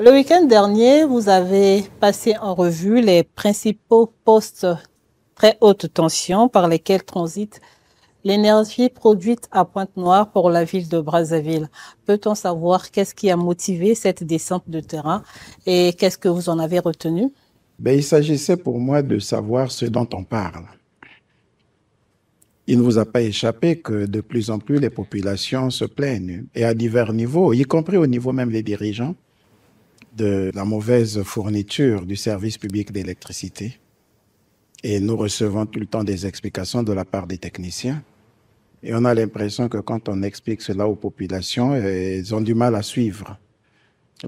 Le week-end dernier, vous avez passé en revue les principaux postes très haute tension par lesquels transite l'énergie produite à Pointe-Noire pour la ville de Brazzaville. Peut-on savoir qu'est-ce qui a motivé cette descente de terrain et qu'est-ce que vous en avez retenu ben, Il s'agissait pour moi de savoir ce dont on parle. Il ne vous a pas échappé que de plus en plus les populations se plaignent, et à divers niveaux, y compris au niveau même des dirigeants, de la mauvaise fourniture du service public d'électricité. Et nous recevons tout le temps des explications de la part des techniciens. Et on a l'impression que quand on explique cela aux populations, elles ont du mal à suivre.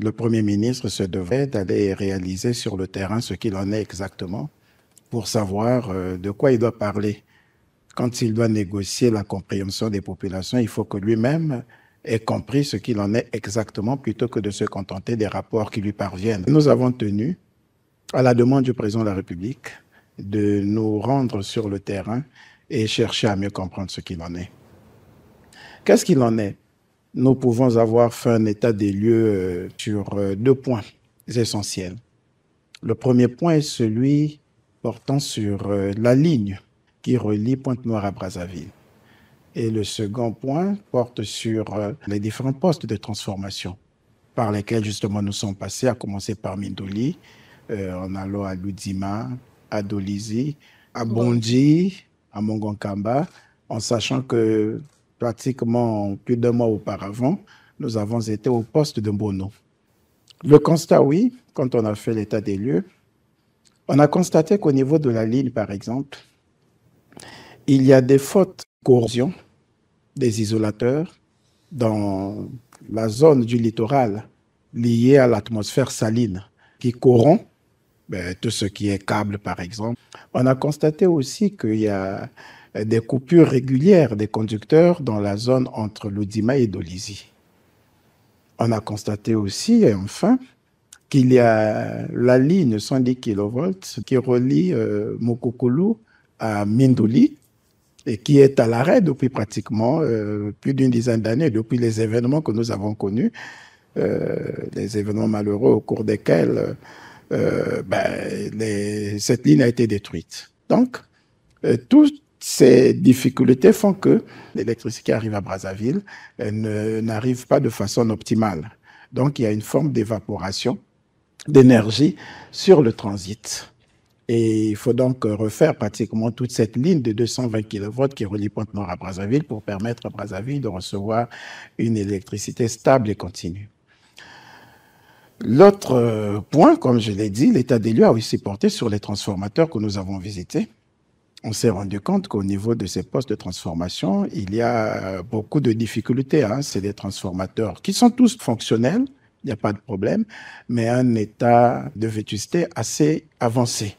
Le Premier ministre se devrait d'aller réaliser sur le terrain ce qu'il en est exactement pour savoir euh, de quoi il doit parler. Quand il doit négocier la compréhension des populations, il faut que lui-même et compris ce qu'il en est exactement plutôt que de se contenter des rapports qui lui parviennent. Nous avons tenu, à la demande du président de la République, de nous rendre sur le terrain et chercher à mieux comprendre ce qu'il en est. Qu'est-ce qu'il en est Nous pouvons avoir fait un état des lieux euh, sur euh, deux points essentiels. Le premier point est celui portant sur euh, la ligne qui relie Pointe-Noire à Brazzaville. Et le second point porte sur euh, les différents postes de transformation par lesquels justement nous sommes passés, à commencer par Mindoli, euh, en allant à Ludima, à Dolizi, à Bondi, à Mongonkamba, en sachant que pratiquement plus d'un mois auparavant, nous avons été au poste de Bono. Le constat, oui, quand on a fait l'état des lieux, on a constaté qu'au niveau de la ligne, par exemple, il y a des fautes corrosion des isolateurs dans la zone du littoral liée à l'atmosphère saline qui corrompt ben, tout ce qui est câble, par exemple. On a constaté aussi qu'il y a des coupures régulières des conducteurs dans la zone entre Loudima et Dolizi. On a constaté aussi, et enfin, qu'il y a la ligne 110 kV qui relie euh, à Mindouli, et qui est à l'arrêt depuis pratiquement euh, plus d'une dizaine d'années, depuis les événements que nous avons connus, euh, les événements malheureux au cours desquels euh, ben, cette ligne a été détruite. Donc, euh, toutes ces difficultés font que l'électricité arrive à Brazzaville n'arrive pas de façon optimale. Donc, il y a une forme d'évaporation d'énergie sur le transit. Et il faut donc euh, refaire pratiquement toute cette ligne de 220 kV qui relie Pointe-Noire à Brazzaville pour permettre à Brazzaville de recevoir une électricité stable et continue. L'autre euh, point, comme je l'ai dit, l'état des lieux a aussi porté sur les transformateurs que nous avons visités. On s'est rendu compte qu'au niveau de ces postes de transformation, il y a euh, beaucoup de difficultés. Hein. C'est des transformateurs qui sont tous fonctionnels, il n'y a pas de problème, mais un état de vétusté assez avancé.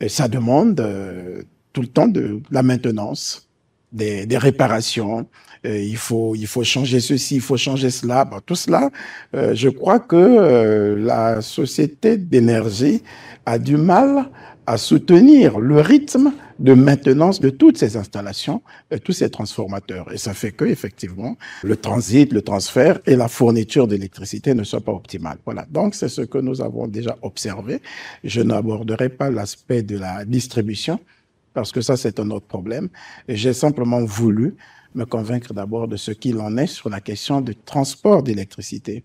Et ça demande euh, tout le temps de la maintenance, des, des réparations. il faut il faut changer ceci, il faut changer cela. Bon, tout cela, euh, je crois que euh, la société d'énergie a du mal à soutenir le rythme de maintenance de toutes ces installations, et tous ces transformateurs. Et ça fait que, effectivement, le transit, le transfert et la fourniture d'électricité ne soient pas optimales. Voilà. Donc, c'est ce que nous avons déjà observé. Je n'aborderai pas l'aspect de la distribution parce que ça, c'est un autre problème. J'ai simplement voulu me convaincre d'abord de ce qu'il en est sur la question du transport d'électricité.